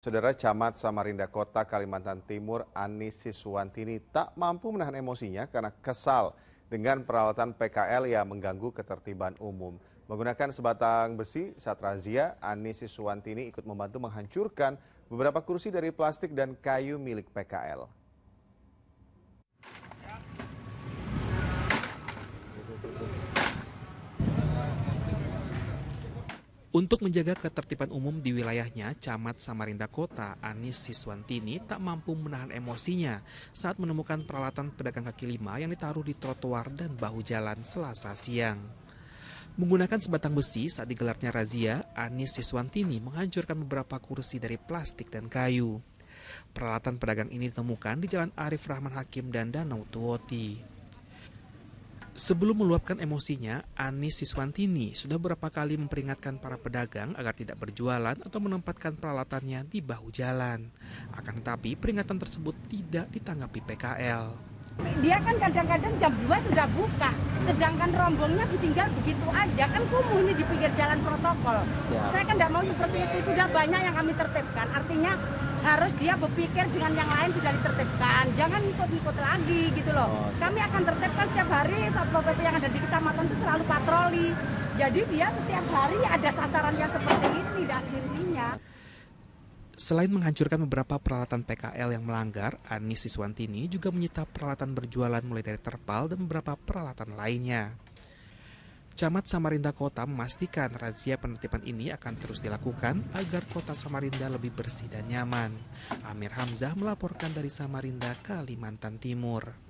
Saudara Camat Samarinda Kota Kalimantan Timur Anis Siswantini tak mampu menahan emosinya karena kesal dengan peralatan PKL yang mengganggu ketertiban umum. Menggunakan sebatang besi saat razia, Anis Siswantini ikut membantu menghancurkan beberapa kursi dari plastik dan kayu milik PKL. Untuk menjaga ketertiban umum di wilayahnya, Camat Samarinda Kota Anis Siswantini tak mampu menahan emosinya saat menemukan peralatan pedagang kaki lima yang ditaruh di trotoar dan bahu jalan selasa siang. Menggunakan sebatang besi saat digelarnya razia, Anis Siswantini menghancurkan beberapa kursi dari plastik dan kayu. Peralatan pedagang ini ditemukan di Jalan Arif Rahman Hakim dan Danau Tuwoti. Sebelum meluapkan emosinya, Anis Siswantini sudah berapa kali memperingatkan para pedagang agar tidak berjualan atau menempatkan peralatannya di bahu jalan. Akan tetapi peringatan tersebut tidak ditanggapi PKL. Dia kan kadang-kadang jam 2 sudah buka, sedangkan rombongnya ditinggal begitu aja. Kan kumuh ini di pinggir jalan protokol. Siap. Saya kan tidak mau seperti itu, sudah banyak yang kami tertibkan. Artinya harus dia berpikir dengan yang lain sudah ditertibkan jangan ikut-ikut lagi gitu loh oh, kami akan tertibkan setiap hari satpol pp yang ada di kecamatan itu selalu patroli jadi dia setiap hari ada sasaran yang seperti ini dan intinya Selain menghancurkan beberapa peralatan PKL yang melanggar, Anis Siswantini juga menyita peralatan berjualan mulai dari terpal dan beberapa peralatan lainnya. Camat Samarinda Kota memastikan razia penertiban ini akan terus dilakukan agar kota Samarinda lebih bersih dan nyaman. Amir Hamzah melaporkan dari Samarinda, Kalimantan Timur.